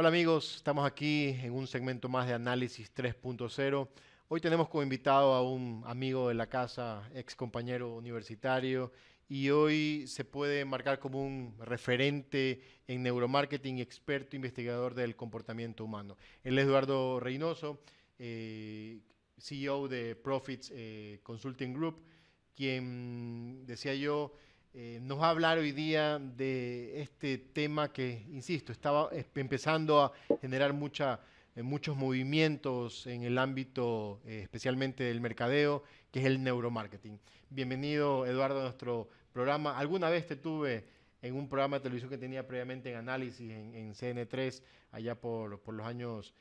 Hola amigos, estamos aquí en un segmento más de Análisis 3.0. Hoy tenemos como invitado a un amigo de la casa, ex compañero universitario, y hoy se puede marcar como un referente en neuromarketing, experto investigador del comportamiento humano. Él es Eduardo Reynoso, eh, CEO de Profits eh, Consulting Group, quien decía yo, eh, nos va a hablar hoy día de este tema que, insisto, estaba empezando a generar eh, muchos movimientos en el ámbito eh, especialmente del mercadeo, que es el neuromarketing. Bienvenido, Eduardo, a nuestro programa. Alguna vez te tuve en un programa de televisión que tenía previamente en análisis en, CN3, allá por, los años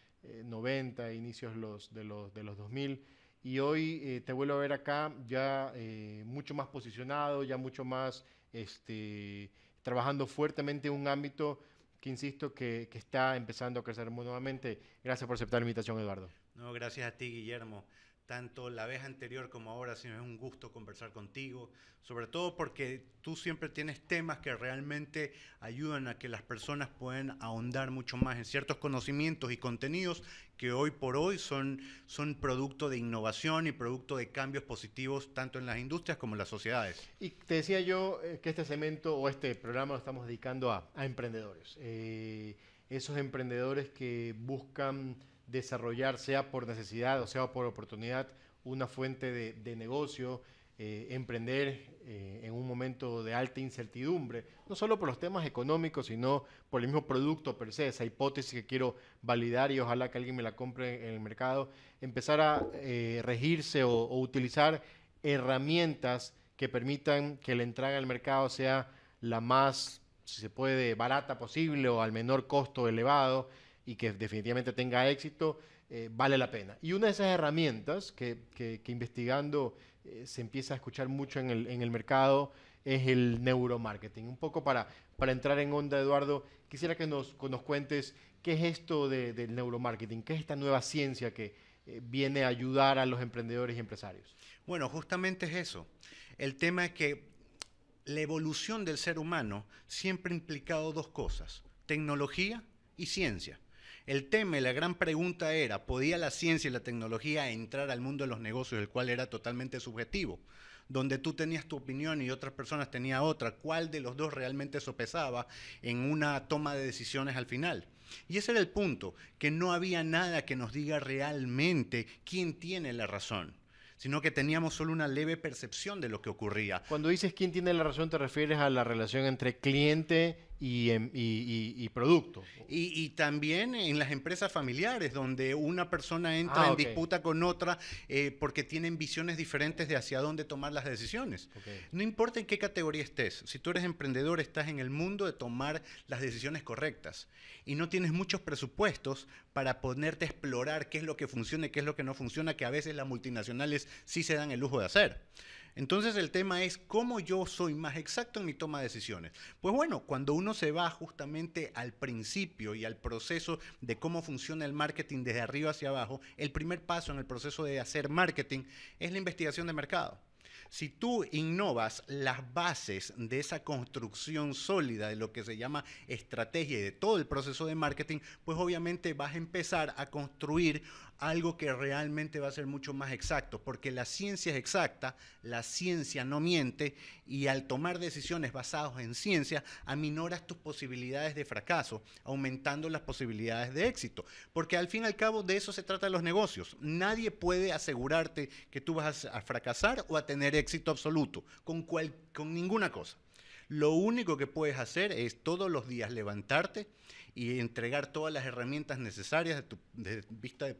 90, inicios de los 2000 y hoy eh, te vuelvo a ver acá ya eh, mucho más posicionado, ya mucho más este, trabajando fuertemente en un ámbito que insisto que, está empezando a crecer nuevamente. Gracias por aceptar la invitación, Eduardo. No, gracias a ti, Guillermo tanto la vez anterior como ahora, sino es un gusto conversar contigo, sobre todo porque tú siempre tienes temas que realmente ayudan a que las personas puedan ahondar mucho más en ciertos conocimientos y contenidos que hoy por hoy son, son producto de innovación y producto de cambios positivos tanto en las industrias como en las sociedades. Y te decía yo eh, que este segmento o este programa lo estamos dedicando a, emprendedores, eh, esos emprendedores que buscan desarrollar, sea por necesidad o sea por oportunidad, una fuente de, negocio, eh, emprender eh, en un momento de alta incertidumbre, no solo por los temas económicos, sino por el mismo producto per se, esa hipótesis que quiero validar y ojalá que alguien me la compre en el mercado, empezar a eh, regirse o, o, utilizar herramientas que permitan que la entrada al mercado sea la más, si se puede, barata posible o al menor costo elevado y que definitivamente tenga éxito, eh, vale la pena. Y una de esas herramientas que, investigando eh, se empieza a escuchar mucho en el, mercado es el neuromarketing. Un poco para, para entrar en onda, Eduardo, quisiera que nos, cuentes qué es esto del neuromarketing, qué es esta nueva ciencia que eh, viene a ayudar a los emprendedores y empresarios. Bueno, justamente es eso. El tema es que la evolución del ser humano siempre ha implicado dos cosas, tecnología y ciencia. El tema la gran pregunta era, ¿podía la ciencia y la tecnología entrar al mundo de los negocios, el cual era totalmente subjetivo? Donde tú tenías tu opinión y otras personas tenían otra, ¿cuál de los dos realmente sopesaba en una toma de decisiones al final? Y ese era el punto, que no había nada que nos diga realmente quién tiene la razón sino que teníamos solo una leve percepción de lo que ocurría. Cuando dices quién tiene la razón, te refieres a la relación entre cliente Em, y, y, producto. Y, también en las empresas familiares, donde una persona entra ah, en disputa con otra eh, porque tienen visiones diferentes de hacia dónde tomar las decisiones. No importa en qué categoría estés, si tú eres emprendedor, estás en el mundo de tomar las decisiones correctas y no tienes muchos presupuestos para ponerte a explorar qué es lo que funciona y qué es lo que no funciona, que a veces las multinacionales sí se dan el lujo de hacer. Entonces el tema es cómo yo soy más exacto en mi toma de decisiones. Pues bueno, cuando uno se va justamente al principio y al proceso de cómo funciona el marketing desde arriba hacia abajo, el primer paso en el proceso de hacer marketing es la investigación de mercado. Si tú innovas las bases de esa construcción sólida de lo que se llama estrategia y de todo el proceso de marketing, pues obviamente vas a empezar a construir algo que realmente va a ser mucho más exacto, porque la ciencia es exacta, la ciencia no miente y al tomar decisiones basadas en ciencia, aminoras tus posibilidades de fracaso, aumentando las posibilidades de éxito, porque al fin y al cabo de eso se trata los negocios. Nadie puede asegurarte que tú vas a fracasar o a tener éxito absoluto con, cual, con ninguna cosa. Lo único que puedes hacer es todos los días levantarte y entregar todas las herramientas necesarias de tu, de vista de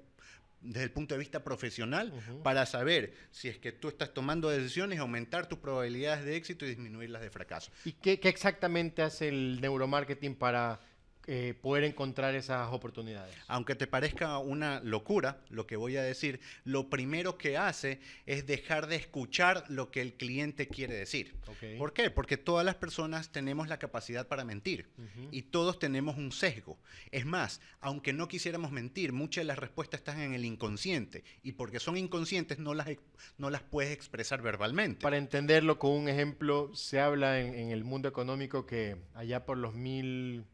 desde el punto de vista profesional para saber si es que tú estás tomando decisiones, aumentar tus probabilidades de éxito y disminuir las de fracaso. ¿Y qué exactamente hace el neuromarketing para eh, poder encontrar esas oportunidades. Aunque te parezca una locura lo que voy a decir, lo primero que hace es dejar de escuchar lo que el cliente quiere decir. ¿Por qué? Porque todas las personas tenemos la capacidad para mentir y todos tenemos un sesgo. Es más, aunque no quisiéramos mentir, muchas de las respuestas están en el inconsciente y porque son inconscientes no las, no las puedes expresar verbalmente. Para entenderlo con un ejemplo, se habla en el mundo económico que allá por los mil...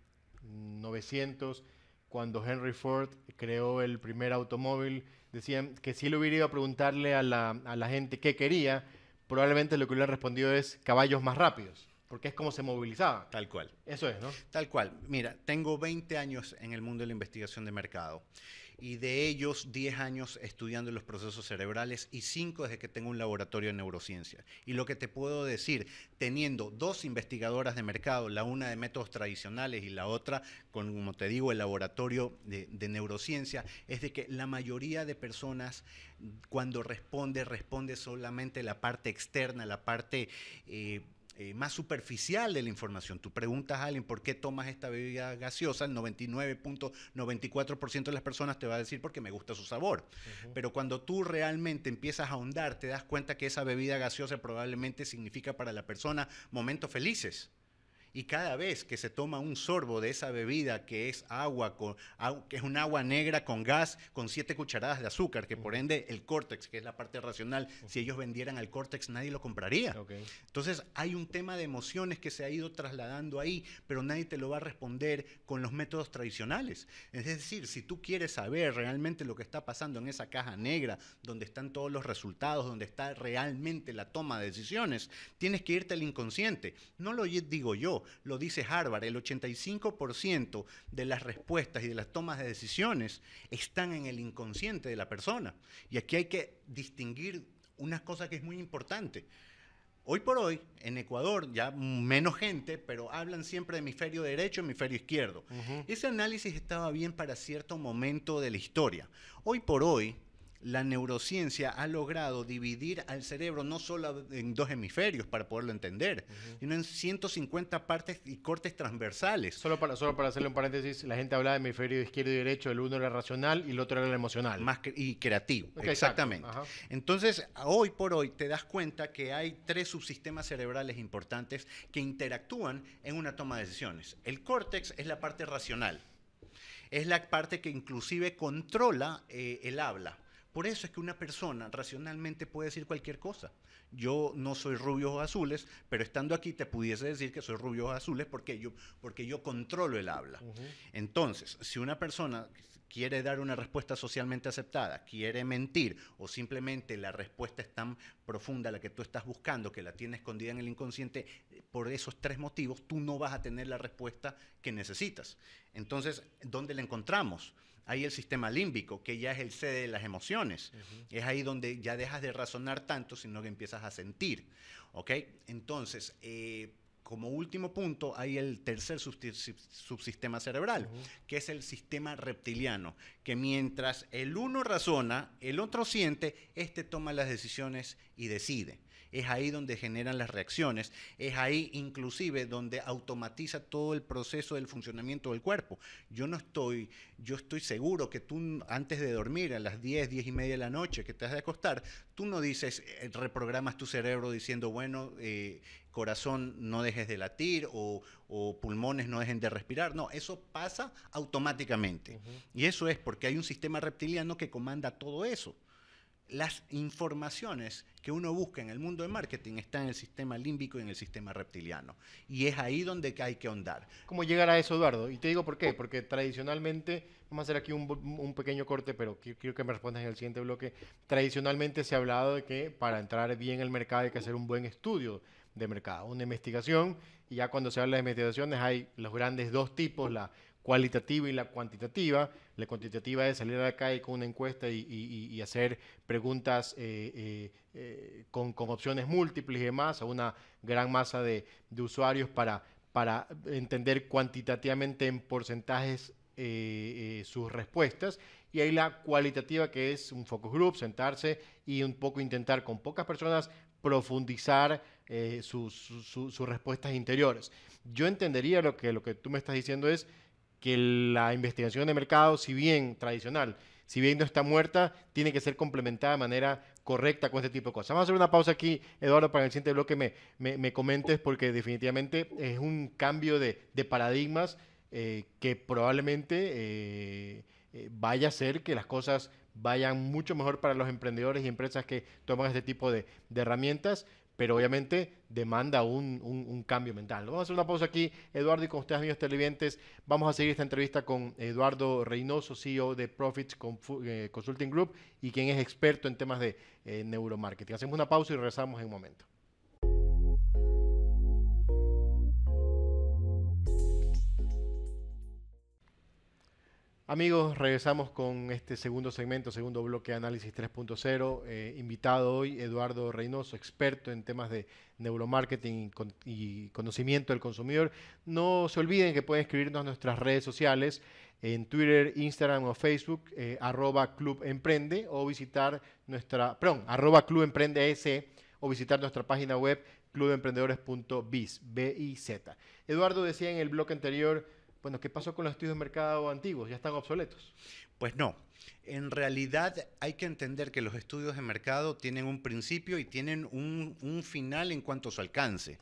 900 cuando Henry Ford creó el primer automóvil, decían que si le hubiera ido a preguntarle a la, a la gente qué quería, probablemente lo que hubiera respondido es caballos más rápidos, porque es como se movilizaba. Tal cual. Eso es, ¿no? Tal cual. Mira, tengo 20 años en el mundo de la investigación de mercado y de ellos 10 años estudiando los procesos cerebrales y 5 desde que tengo un laboratorio de neurociencia. Y lo que te puedo decir, teniendo dos investigadoras de mercado, la una de métodos tradicionales y la otra, con, como te digo, el laboratorio de, neurociencia, es de que la mayoría de personas cuando responde, responde solamente la parte externa, la parte... Eh, eh, más superficial de la información. Tú preguntas a alguien por qué tomas esta bebida gaseosa, el 99.94% de las personas te va a decir porque me gusta su sabor. Pero cuando tú realmente empiezas a ahondar, te das cuenta que esa bebida gaseosa probablemente significa para la persona momentos felices. Y cada vez que se toma un sorbo de esa bebida que es agua, con, que es un agua negra con gas, con siete cucharadas de azúcar, que por ende el córtex, que es la parte racional, si ellos vendieran al córtex nadie lo compraría. Entonces hay un tema de emociones que se ha ido trasladando ahí, pero nadie te lo va a responder con los métodos tradicionales. Es decir, si tú quieres saber realmente lo que está pasando en esa caja negra, donde están todos los resultados, donde está realmente la toma de decisiones, tienes que irte al inconsciente. No lo digo yo, lo dice Harvard, el 85% de las respuestas y de las tomas de decisiones están en el inconsciente de la persona. Y aquí hay que distinguir una cosa que es muy importante. Hoy por hoy, en Ecuador, ya menos gente, pero hablan siempre de hemisferio derecho, hemisferio izquierdo. Ese análisis estaba bien para cierto momento de la historia. Hoy por hoy, la neurociencia ha logrado dividir al cerebro no solo en dos hemisferios para poderlo entender, sino en 150 partes y cortes transversales. Solo para, solo para hacerle un paréntesis, la gente habla de hemisferio izquierdo y derecho, el uno era racional y el otro era emocional. Más y creativo, exactamente. Entonces, hoy por hoy te das cuenta que hay tres subsistemas cerebrales importantes que interactúan en una toma de decisiones. El córtex es la parte racional. Es la parte que inclusive controla eh, el habla por eso es que una persona racionalmente puede decir cualquier cosa. Yo no soy rubio o azules, pero estando aquí te pudiese decir que soy rubio o azules porque yo, porque yo controlo el habla. Entonces, si una persona quiere dar una respuesta socialmente aceptada, quiere mentir o simplemente la respuesta es tan profunda la que tú estás buscando que la tiene escondida en el inconsciente, por esos tres motivos tú no vas a tener la respuesta que necesitas. Entonces, ¿dónde la encontramos? hay el sistema límbico, que ya es el sede de las emociones. Es ahí donde ya dejas de razonar tanto, sino que empiezas a sentir. ¿Ok? Entonces, eh, como último punto, hay el tercer subsistema cerebral, que es el sistema reptiliano, que mientras el uno razona, el otro siente, este toma las decisiones y decide es ahí donde generan las reacciones, es ahí inclusive donde automatiza todo el proceso del funcionamiento del cuerpo. Yo no estoy, yo estoy seguro que tú antes de dormir a las 10, 10 y media de la noche que te has de acostar, tú no dices, eh, reprogramas tu cerebro diciendo, bueno, eh, corazón no dejes de latir o, pulmones no dejen de respirar. No, eso pasa automáticamente. Y eso es porque hay un sistema reptiliano que comanda todo eso las informaciones que uno busca en el mundo de marketing están en el sistema límbico y en el sistema reptiliano. Y es ahí donde hay que ahondar. ¿Cómo llegar a eso, Eduardo? Y te digo por qué. Porque tradicionalmente, vamos a hacer aquí un, pequeño corte, pero quiero que me respondas en el siguiente bloque. Tradicionalmente se ha hablado de que para entrar bien en el mercado hay que hacer un buen estudio de mercado, una investigación. Y ya cuando se habla de investigaciones hay los grandes dos tipos, la cualitativa y la cuantitativa. La cuantitativa es salir a la calle con una encuesta y, hacer preguntas eh, eh, eh, con, opciones múltiples y demás a una gran masa de, usuarios para, para entender cuantitativamente en porcentajes sus respuestas. Y hay la cualitativa, que es un focus group, sentarse y un poco intentar con pocas personas profundizar sus, respuestas interiores. Yo entendería lo que, lo que tú me estás diciendo es, que la investigación de mercado, si bien tradicional, si bien no está muerta, tiene que ser complementada de manera correcta con este tipo de cosas. Vamos a hacer una pausa aquí, Eduardo, para que el siguiente bloque me, me, comentes, porque definitivamente es un cambio de, paradigmas eh, que probablemente eh, eh, vaya a hacer que las cosas vayan mucho mejor para los emprendedores y empresas que toman este tipo de, de herramientas pero obviamente demanda un, cambio mental. Vamos a hacer una pausa aquí, Eduardo, y con ustedes, amigos televidentes, vamos a seguir esta entrevista con Eduardo Reynoso, CEO de Profits eh, Consulting Group y quien es experto en temas de eh, neuromarketing. Hacemos una pausa y regresamos en un momento. Amigos, regresamos con este segundo segmento, segundo bloque de Análisis 3.0. Eh, invitado hoy Eduardo Reynoso, experto en temas de neuromarketing y conocimiento del consumidor. No se olviden que pueden escribirnos a nuestras redes sociales en Twitter, Instagram o Facebook, eh, arroba Club o visitar nuestra, perdón, arroba e, o visitar nuestra página web clubemprendedores.biz, Eduardo decía en el bloque anterior bueno, ¿qué pasó con los estudios de mercado antiguos? ¿Ya están obsoletos? Pues no. En realidad hay que entender que los estudios de mercado tienen un principio y tienen un, final en cuanto a su alcance.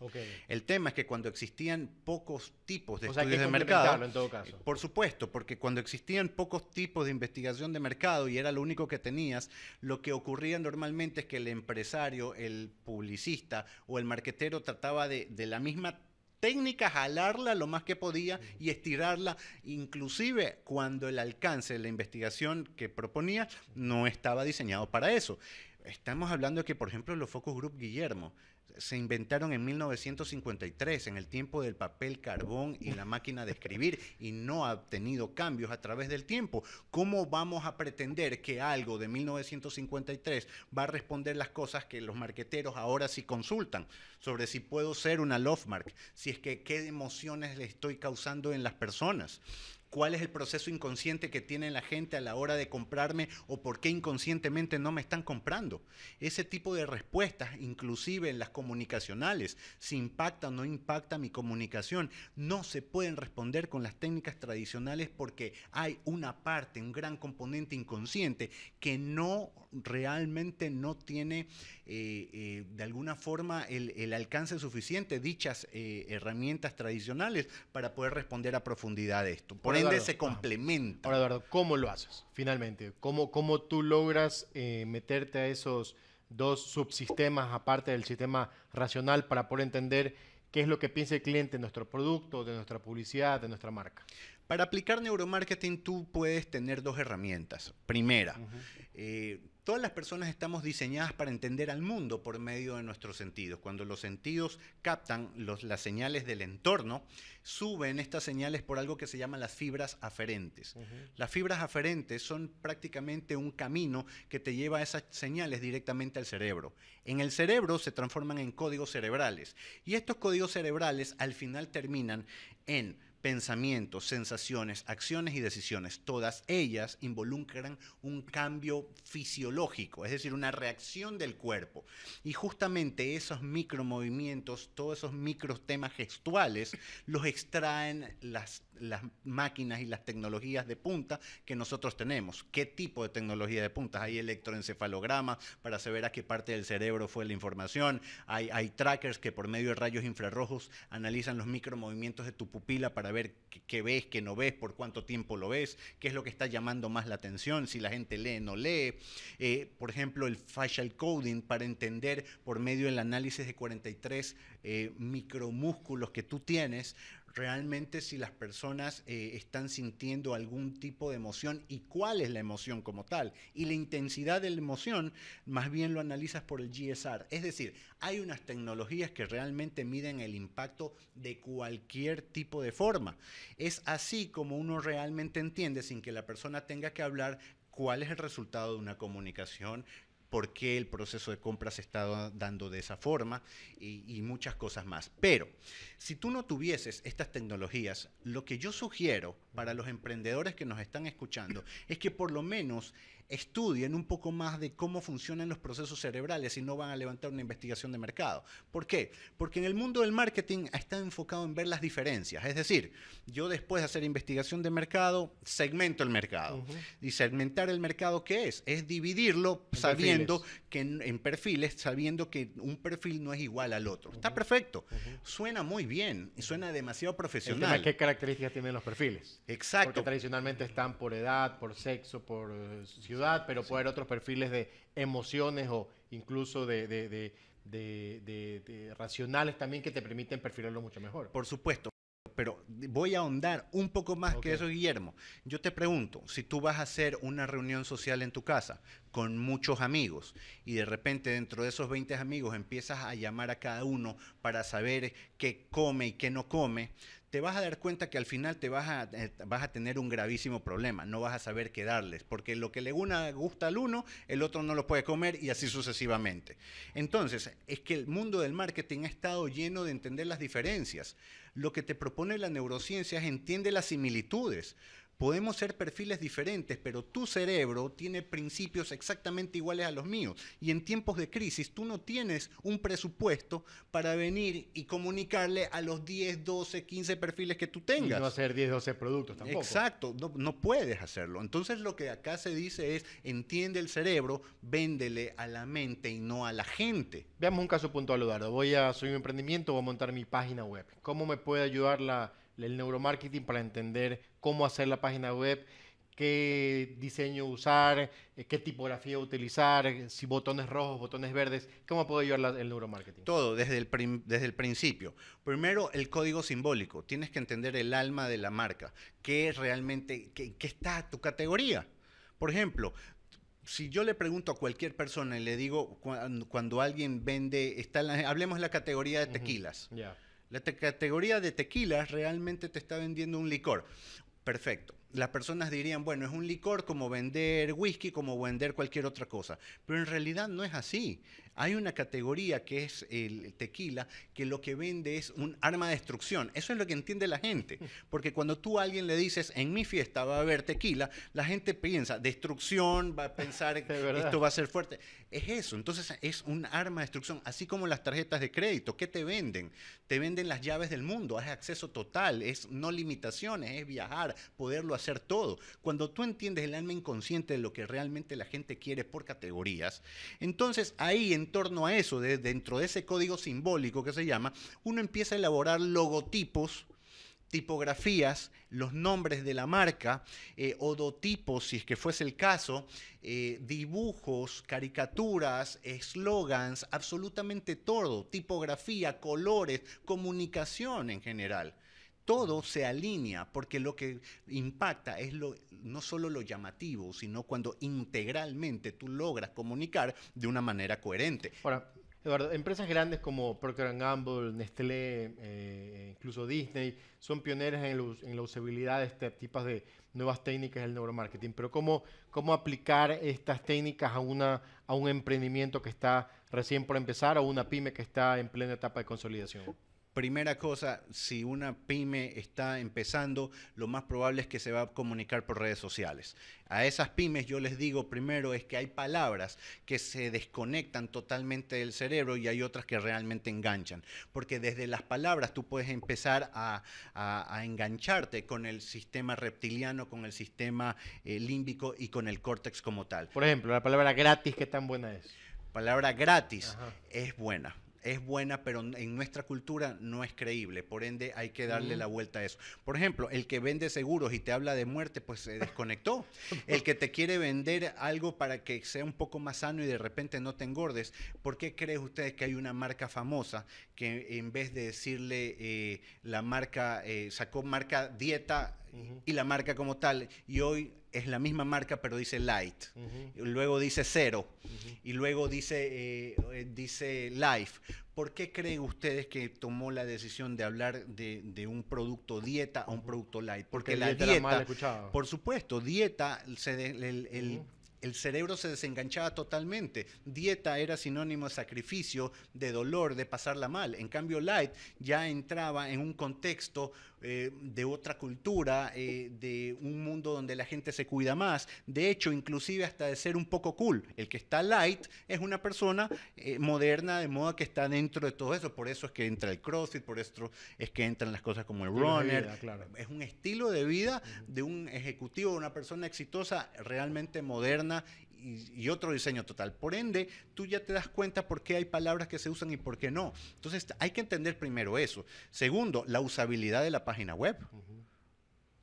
El tema es que cuando existían pocos tipos de o estudios de mercado, en todo caso. por supuesto, porque cuando existían pocos tipos de investigación de mercado y era lo único que tenías, lo que ocurría normalmente es que el empresario, el publicista o el marquetero trataba de, de la misma técnica, jalarla lo más que podía y estirarla, inclusive cuando el alcance de la investigación que proponía no estaba diseñado para eso. Estamos hablando de que, por ejemplo, los focus group Guillermo, se inventaron en 1953, en el tiempo del papel carbón y la máquina de escribir, y no ha tenido cambios a través del tiempo. ¿Cómo vamos a pretender que algo de 1953 va a responder las cosas que los marqueteros ahora sí consultan sobre si puedo ser una love mark, si es que qué emociones le estoy causando en las personas? cuál es el proceso inconsciente que tiene la gente a la hora de comprarme o por qué inconscientemente no me están comprando. Ese tipo de respuestas, inclusive en las comunicacionales, si impacta o no impacta mi comunicación, no se pueden responder con las técnicas tradicionales porque hay una parte, un gran componente inconsciente que no realmente no tiene eh, eh, de alguna forma el, alcance suficiente dichas eh, herramientas tradicionales para poder responder a profundidad de esto. Por ende, se complementa. Ahora, Eduardo, ¿cómo lo haces finalmente? ¿Cómo, cómo tú logras meterte a esos dos subsistemas aparte del sistema racional para poder entender qué es lo que piensa el cliente de nuestro producto, de nuestra publicidad, de nuestra marca? Para aplicar neuromarketing tú puedes tener dos herramientas. Primera, Todas las personas estamos diseñadas para entender al mundo por medio de nuestros sentidos. Cuando los sentidos captan las señales del entorno, suben estas señales por algo que se llama las fibras aferentes. Las fibras aferentes son prácticamente un camino que te lleva a esas señales directamente al cerebro. En el cerebro se transforman en códigos cerebrales y estos códigos cerebrales al final terminan en pensamientos, sensaciones, acciones y decisiones, todas ellas involucran un cambio fisiológico, es decir, una reacción del cuerpo. Y justamente esos micromovimientos, todos esos micros temas gestuales, los extraen las, las máquinas y las tecnologías de punta que nosotros tenemos. ¿Qué tipo de tecnología de punta? Hay electroencefalograma para saber a qué parte del cerebro fue la información, hay, hay trackers que por medio de rayos infrarrojos analizan los micromovimientos de tu pupila para ver qué ves, qué no ves, por cuánto tiempo lo ves, qué es lo que está llamando más la atención, si la gente lee, o no lee. Eh, por ejemplo, el facial coding para entender por medio del análisis de 43 eh, micromúsculos que tú tienes, realmente si las personas eh, están sintiendo algún tipo de emoción y cuál es la emoción como tal. Y la intensidad de la emoción más bien lo analizas por el GSR. Es decir, hay unas tecnologías que realmente miden el impacto de cualquier tipo de forma. Es así como uno realmente entiende sin que la persona tenga que hablar cuál es el resultado de una comunicación por qué el proceso de compra se está dando de esa forma y, muchas cosas más. Pero si tú no tuvieses estas tecnologías, lo que yo sugiero para los emprendedores que nos están escuchando es que por lo menos estudien un poco más de cómo funcionan los procesos cerebrales y no van a levantar una investigación de mercado. ¿Por qué? Porque en el mundo del marketing está enfocado en ver las diferencias. Es decir, yo después de hacer investigación de mercado, segmento el mercado. Y segmentar el mercado, ¿qué es? Es dividirlo sabiendo que en, perfiles, sabiendo que un perfil no es igual al otro. Está perfecto. Suena muy bien y suena demasiado profesional. ¿Qué características tienen los perfiles? Exacto. Porque tradicionalmente están por edad, por sexo, por ciudad eh, pero puede haber otros perfiles de emociones o incluso de, de, racionales también que te permiten perfilarlo mucho mejor. Por supuesto pero voy a ahondar un poco más que eso, Guillermo. Yo te pregunto, si tú vas a hacer una reunión social en tu casa con muchos amigos y de repente dentro de esos 20 amigos empiezas a llamar a cada uno para saber qué come y qué no come, te vas a dar cuenta que al final te vas a, eh, vas a tener un gravísimo problema, no vas a saber qué darles, porque lo que le gusta al uno, el otro no lo puede comer y así sucesivamente. Entonces, es que el mundo del marketing ha estado lleno de entender las diferencias. Lo que te propone la neurociencia es entiende las similitudes, Podemos ser perfiles diferentes, pero tu cerebro tiene principios exactamente iguales a los míos. Y en tiempos de crisis tú no tienes un presupuesto para venir y comunicarle a los 10, 12, 15 perfiles que tú tengas. Y no hacer 10, 12 productos tampoco. Exacto, no, puedes hacerlo. Entonces lo que acá se dice es, entiende el cerebro, véndele a la mente y no a la gente. Veamos un caso puntual, Eduardo. Voy a, subir un emprendimiento, voy a montar mi página web. ¿Cómo me puede ayudar la el neuromarketing para entender cómo hacer la página web, qué diseño usar, eh, qué tipografía utilizar, eh, si botones rojos, botones verdes, cómo puedo ayudar el neuromarketing. Todo, desde el, desde el principio. Primero, el código simbólico. Tienes que entender el alma de la marca. ¿Qué es realmente, qué, está tu categoría? Por ejemplo, si yo le pregunto a cualquier persona y le digo cuando, alguien vende, hablemos de la categoría de tequilas. Ya. La categoría de tequilas realmente te está vendiendo un licor. Perfecto las personas dirían, bueno, es un licor como vender whisky, como vender cualquier otra cosa. Pero en realidad no es así. Hay una categoría que es el tequila, que lo que vende es un arma de destrucción. Eso es lo que entiende la gente. Porque cuando tú a alguien le dices, en mi fiesta va a haber tequila, la gente piensa, destrucción, va a pensar, esto va a ser fuerte. Es eso. Entonces es un arma de destrucción. Así como las tarjetas de crédito, ¿qué te venden? Te venden las llaves del mundo, es acceso total, es no limitaciones, es viajar, poderlo hacer hacer todo. Cuando tú entiendes el alma inconsciente de lo que realmente la gente quiere por categorías, entonces ahí en torno a eso, dentro de ese código simbólico que se llama, uno empieza a elaborar logotipos tipografías, los nombres de la marca, eh, odotipos, si es que fuese el caso, eh, dibujos, caricaturas, eslogans, absolutamente todo, tipografía, colores, comunicación en general todo se alinea porque lo que impacta es lo, no solo lo llamativo, sino cuando integralmente tú logras comunicar de una manera coherente. Ahora, Eduardo, empresas grandes como Procter Gamble, Nestlé, eh, incluso Disney, son pioneras en, la usabilidad de este tipo de nuevas técnicas del neuromarketing. Pero ¿cómo, aplicar estas técnicas a, una, a un emprendimiento que está recién por empezar o una pyme que está en plena etapa de consolidación? Primera cosa, si una pyme está empezando, lo más probable es que se va a comunicar por redes sociales. A esas pymes yo les digo primero es que hay palabras que se desconectan totalmente del cerebro y hay otras que realmente enganchan, porque desde las palabras tú puedes empezar a, engancharte con el sistema reptiliano, con el sistema eh, límbico y con el córtex como tal. Por ejemplo, la palabra gratis, ¿qué tan buena es? Palabra gratis es buena es buena, pero en nuestra cultura no es creíble. Por ende, hay que darle la vuelta a eso. Por ejemplo, el que vende seguros y te habla de muerte, pues se desconectó. el que te quiere vender algo para que sea un poco más sano y de repente no te engordes, ¿por qué creen ustedes que hay una marca famosa que en vez de decirle eh, la marca, eh, sacó marca dieta y la marca como tal. Y hoy es la misma marca, pero dice light. Luego dice cero. Y luego dice, eh, eh, dice life. ¿Por qué creen ustedes que tomó la decisión de hablar de, un producto dieta a un producto light? Porque, la dieta, por supuesto, dieta, el, el cerebro se desenganchaba totalmente. Dieta era sinónimo de sacrificio, de dolor, de pasarla mal. En cambio, light ya entraba en un contexto eh, de otra cultura, eh, de un mundo donde la gente se cuida más. De hecho, inclusive hasta de ser un poco cool. El que está light es una persona eh, moderna, de moda, que está dentro de todo eso. Por eso es que entra el CrossFit, por esto es que entran las cosas como el runner. Es un estilo de vida de un ejecutivo, una persona exitosa, realmente moderna y, otro diseño total. Por ende, tú ya te das cuenta por qué hay palabras que se usan y por qué no. Entonces, hay que entender primero eso. Segundo, la usabilidad de la página web.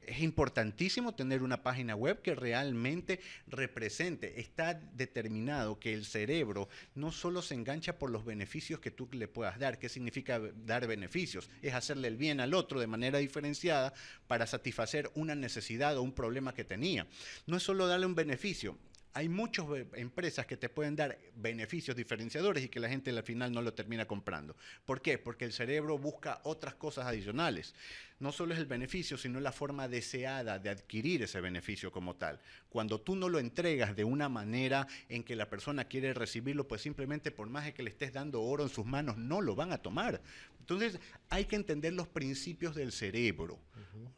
Es importantísimo tener una página web que realmente represente. Está determinado que el cerebro no solo se engancha por los beneficios que tú le puedas dar. ¿Qué significa dar beneficios? Es hacerle el bien al otro de manera diferenciada para satisfacer una necesidad o un problema que tenía. No es solo darle un beneficio hay muchas eh, empresas que te pueden dar beneficios diferenciadores y que la gente al final no lo termina comprando. ¿Por qué? Porque el cerebro busca otras cosas adicionales no solo es el beneficio, sino la forma deseada de adquirir ese beneficio como tal. Cuando tú no lo entregas de una manera en que la persona quiere recibirlo, pues simplemente por más de que le estés dando oro en sus manos, no lo van a tomar. Entonces hay que entender los principios del cerebro.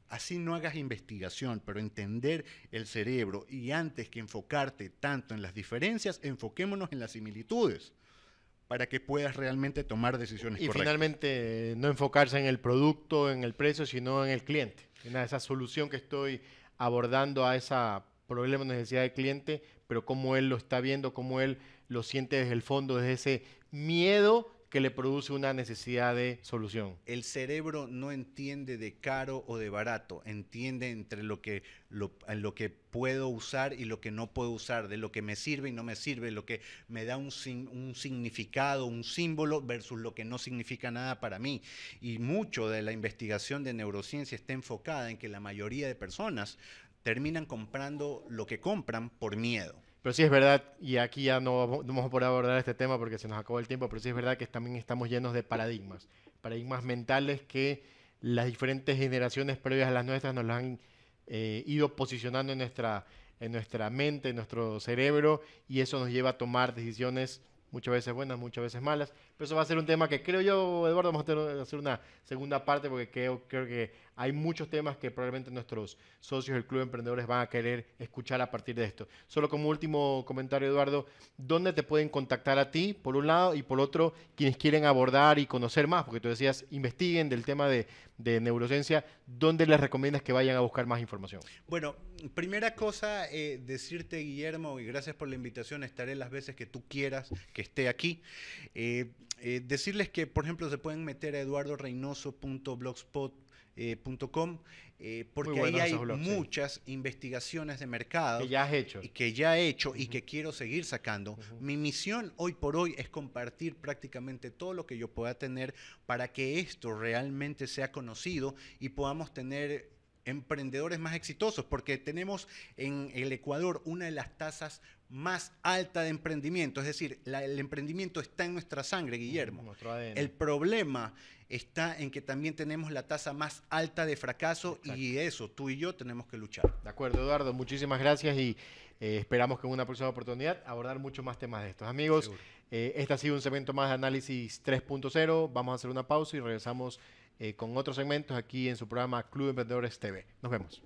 Así no hagas investigación, pero entender el cerebro y antes que enfocarte tanto en las diferencias, enfoquémonos en las similitudes para que puedas realmente tomar decisiones y correctas. Y finalmente, no enfocarse en el producto, en el precio, sino en el cliente. En esa solución que estoy abordando a ese problema, necesidad del cliente, pero cómo él lo está viendo, cómo él lo siente desde el fondo, desde ese miedo que le produce una necesidad de solución. El cerebro no entiende de caro o de barato, entiende entre lo que, lo, que puedo usar y lo que no puedo usar, de lo que me sirve y no me sirve, lo que me da un, un significado, un símbolo versus lo que no significa nada para mí. Y mucho de la investigación de neurociencia está enfocada en que la mayoría de personas terminan comprando lo que compran por miedo. Pero sí es verdad, y aquí ya no, vamos a poder abordar este tema porque se nos acabó el tiempo, pero sí es verdad que también estamos llenos de paradigmas, paradigmas mentales que las diferentes generaciones previas a las nuestras nos han eh, ido posicionando en nuestra, en nuestra mente, en nuestro cerebro, y eso nos lleva a tomar decisiones muchas veces buenas, muchas veces malas. Pero eso va a ser un tema que creo yo, Eduardo, vamos a, hacer una segunda parte porque creo, creo que hay muchos temas que probablemente nuestros socios del Club de Emprendedores van a querer escuchar a partir de esto. Solo como último comentario, Eduardo, ¿dónde te pueden contactar a ti, por un lado, y por otro, quienes quieren abordar y conocer más? Porque tú decías, investiguen del tema de, neurociencia, ¿dónde les recomiendas que vayan a buscar más información? Bueno, primera cosa, eh, decirte, Guillermo, y gracias por la invitación, estaré las veces que tú quieras que esté aquí. Eh, eh, decirles que, por ejemplo, se pueden meter a eduardoreynoso.blogspot.com eh, eh, porque ahí hay muchas investigaciones de mercado. Que ya has hecho. Y que ya he hecho y que quiero seguir sacando. Mi misión hoy por hoy es compartir prácticamente todo lo que yo pueda tener para que esto realmente sea conocido y podamos tener emprendedores más exitosos, porque tenemos en el Ecuador una de las tasas más alta de emprendimiento. Es decir, el emprendimiento está en nuestra sangre, Guillermo. El problema está en que también tenemos la tasa más alta de fracaso y eso tú y yo tenemos que luchar. De acuerdo, Eduardo. Muchísimas gracias y eh, esperamos que en una próxima oportunidad abordar muchos más temas de estos. Amigos, eh, este ha sido un segmento más de análisis 3.0. Vamos a hacer una pausa y regresamos eh, con otros segmentos aquí en su programa Club Emprendedores TV. Nos vemos.